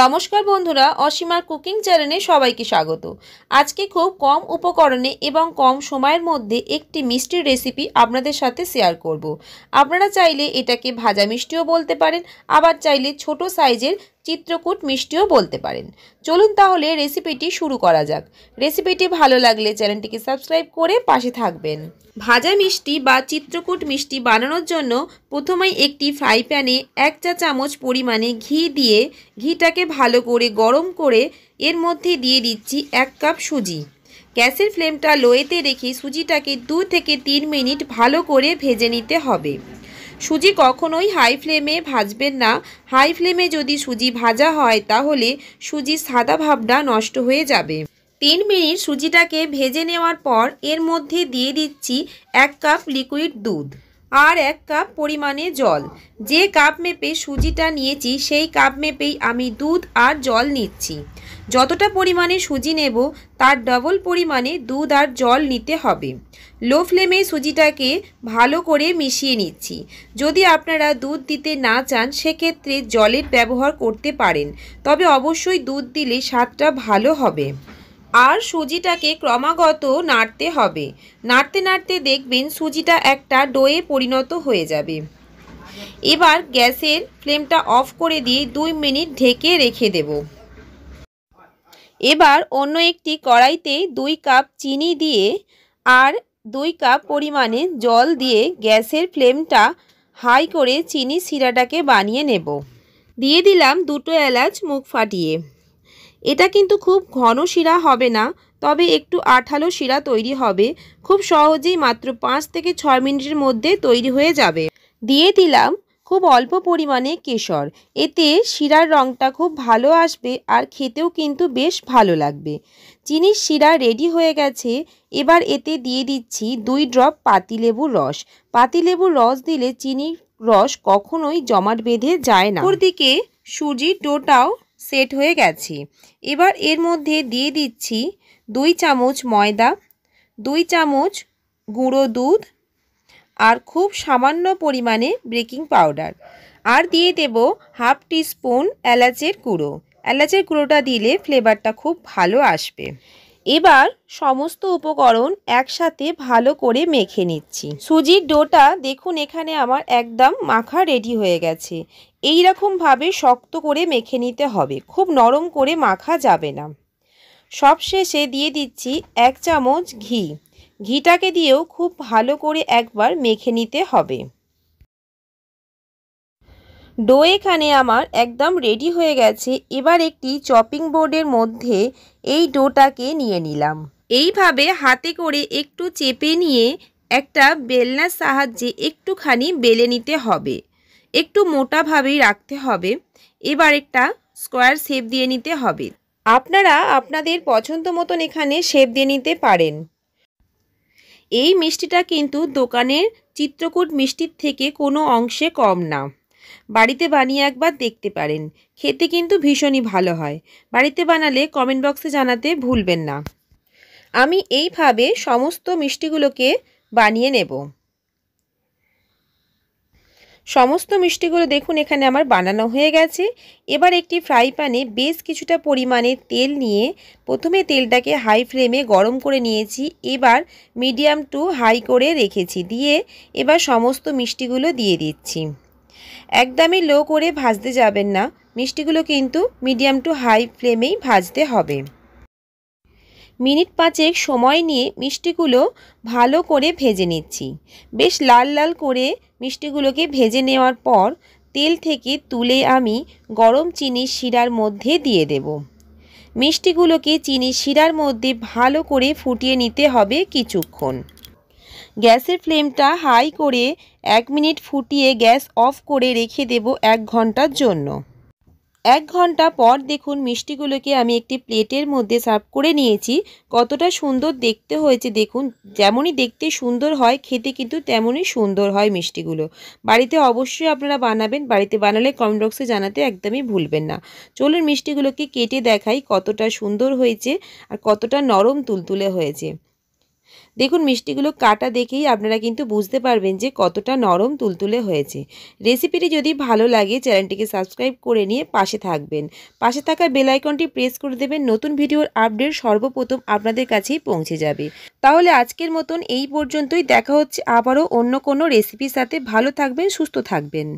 নমস্কার বন্ধুরা অসীমার কুকিং চ্যানেলে সবাইকে স্বাগত আজকে খুব কম উপকরণে এবং কম সময়ের মধ্যে একটি মিষ্টির রেসিপি আপনাদের সাথে শেয়ার করব। আপনারা চাইলে এটাকে ভাজা মিষ্টিও বলতে পারেন আবার চাইলে ছোট সাইজের চিত্রকূট মিষ্টিও বলতে পারেন চলুন তাহলে রেসিপিটি শুরু করা যাক রেসিপিটি ভালো লাগলে চ্যানেলটিকে সাবস্ক্রাইব করে পাশে থাকবেন ভাজা মিষ্টি বা চিত্রকূট মিষ্টি বানানোর জন্য প্রথমেই একটি ফ্রাই প্যানে এক চা চামচ পরিমাণে ঘি দিয়ে ঘিটাকে ভালো করে গরম করে এর মধ্যে দিয়ে দিচ্ছি এক কাপ সুজি গ্যাসের ফ্লেমটা লোয়েতে রেখে সুজিটাকে দু থেকে তিন মিনিট ভালো করে ভেজে নিতে হবে সুজি কখনোই হাই ফ্লেমে ভাজবেন না হাই ফ্লেমে যদি সুজি ভাজা হয় তাহলে সুজির সাদা ভাবটা নষ্ট হয়ে যাবে তিন মিনিট সুজিটাকে ভেজে নেওয়ার পর এর মধ্যে দিয়ে দিচ্ছি এক কাপ লিকুইড দুধ আর এক কাপ পরিমাণে জল যে কাপ মেপে সুজিটা নিয়েছি সেই কাপ মেপেই আমি দুধ আর জল নিচ্ছি যতটা পরিমাণে সুজি নেব তার ডবল পরিমাণে দুধ আর জল নিতে হবে লো ফ্লেমে সুজিটাকে ভালো করে মিশিয়ে নিচ্ছি যদি আপনারা দুধ দিতে না চান সেক্ষেত্রে জলের ব্যবহার করতে পারেন তবে অবশ্যই দুধ দিলে স্বাদটা ভালো হবে আর সুজিটাকে ক্রমাগত নাড়তে হবে নাড়তে নাড়তে দেখবেন সুজিটা একটা ডোয়ে পরিণত হয়ে যাবে এবার গ্যাসের ফ্লেমটা অফ করে দিয়ে দুই মিনিট ঢেকে রেখে দেব এবার অন্য একটি কড়াইতে দুই কাপ চিনি দিয়ে আর দুই কাপ পরিমাণে জল দিয়ে গ্যাসের ফ্লেমটা হাই করে চিনি শিরাটাকে বানিয়ে নেব দিয়ে দিলাম দুটো এলাচ মুখ ফাটিয়ে এটা কিন্তু খুব ঘন শিরা হবে না তবে একটু আঠালো শিরা তৈরি হবে খুব সহজেই মাত্র পাঁচ থেকে ছয় মিনিটের মধ্যে তৈরি হয়ে যাবে দিয়ে দিলাম খুব অল্প পরিমাণে কেশর এতে শিরার রঙটা খুব ভালো আসবে আর খেতেও কিন্তু বেশ ভালো লাগবে চিনির শিরা রেডি হয়ে গেছে এবার এতে দিয়ে দিচ্ছি দুই ড্রপ পাতিলেবুর রস পাতিলেবুর রস দিলে চিনির রস কখনোই জমাট বেঁধে যায় না ওর দিকে সুজির ডোটাও সেট হয়ে গেছে এবার এর মধ্যে দিয়ে দিচ্ছি দুই চামচ ময়দা দুই চামচ গুঁড়ো দুধ আর খুব সামান্য পরিমাণে বেকিং পাউডার আর দিয়ে দেব হাফ টিস্পুন এলাচের গুঁড়ো এলাচের গুঁড়োটা দিলে ফ্লেভারটা খুব ভালো আসবে এবার সমস্ত উপকরণ একসাথে ভালো করে মেখে নিচ্ছি সুজির ডোটা দেখুন এখানে আমার একদম মাখা রেডি হয়ে গেছে এই রকমভাবে শক্ত করে মেখে নিতে হবে খুব নরম করে মাখা যাবে না সবশেষে দিয়ে দিচ্ছি এক চামচ ঘি ঘিটাকে দিয়েও খুব ভালো করে একবার মেখে নিতে হবে ডো এখানে আমার একদম রেডি হয়ে গেছে এবার একটি চপিং বোর্ডের মধ্যে এই ডোটাকে নিয়ে নিলাম এইভাবে হাতে করে একটু চেপে নিয়ে একটা বেলনার সাহায্যে একটুখানি বেলে নিতে হবে একটু মোটাভাবেই রাখতে হবে এবার একটা স্কোয়ার শেপ দিয়ে নিতে হবে আপনারা আপনাদের পছন্দ মতন এখানে শেপ দিয়ে নিতে পারেন এই মিষ্টিটা কিন্তু দোকানের চিত্রকূট মিষ্টির থেকে কোনো অংশে কম না বাড়িতে বানিয়ে একবার দেখতে পারেন খেতে কিন্তু ভীষণই ভালো হয় বাড়িতে বানালে কমেন্ট বক্সে জানাতে ভুলবেন না আমি এইভাবে সমস্ত মিষ্টিগুলোকে বানিয়ে নেব সমস্ত মিষ্টিগুলো দেখুন এখানে আমার বানানো হয়ে গেছে এবার একটি ফ্রাই প্যানে বেশ কিছুটা পরিমাণে তেল নিয়ে প্রথমে তেলটাকে হাই ফ্লেমে গরম করে নিয়েছি এবার মিডিয়াম টু হাই করে রেখেছি দিয়ে এবার সমস্ত মিষ্টিগুলো দিয়ে দিচ্ছি একদমই লো করে ভাজতে যাবেন না মিষ্টিগুলো কিন্তু মিডিয়াম টু হাই ফ্লেমেই ভাজতে হবে মিনিট পাঁচেক সময় নিয়ে মিষ্টিগুলো ভালো করে ভেজে নিচ্ছি বেশ লাল লাল করে মিষ্টিগুলোকে ভেজে নেওয়ার পর তেল থেকে তুলে আমি গরম চিনি শিরার মধ্যে দিয়ে দেব মিষ্টিগুলোকে চিনি শিরার মধ্যে ভালো করে ফুটিয়ে নিতে হবে কিছুক্ষণ গ্যাসের ফ্লেমটা হাই করে এক মিনিট ফুটিয়ে গ্যাস অফ করে রেখে দেব এক ঘন্টার জন্য এক ঘন্টা পর দেখুন মিষ্টিগুলোকে আমি একটি প্লেটের মধ্যে সার্ভ করে নিয়েছি কতটা সুন্দর দেখতে হয়েছে দেখুন যেমনই দেখতে সুন্দর হয় খেতে কিন্তু তেমনই সুন্দর হয় মিষ্টিগুলো বাড়িতে অবশ্যই আপনারা বানাবেন বাড়িতে বানালে কমেন্ট বক্সে জানাতে একদমই ভুলবেন না চলুন মিষ্টিগুলোকে কেটে দেখাই কতটা সুন্দর হয়েছে আর কতটা নরম তুলতুলে হয়েছে দেখুন মিষ্টিগুলো কাটা দেখেই আপনারা কিন্তু বুঝতে পারবেন যে কতটা নরম তুলতুলে হয়েছে রেসিপিটি যদি ভালো লাগে চ্যানেলটিকে সাবস্ক্রাইব করে নিয়ে পাশে থাকবেন পাশে থাকা বেলাইকনটি প্রেস করে দেবেন নতুন ভিডিওর আপডেট সর্বপ্রথম আপনাদের কাছেই পৌঁছে যাবে তাহলে আজকের মতন এই পর্যন্তই দেখা হচ্ছে আবারও অন্য কোনো রেসিপির সাথে ভালো থাকবেন সুস্থ থাকবেন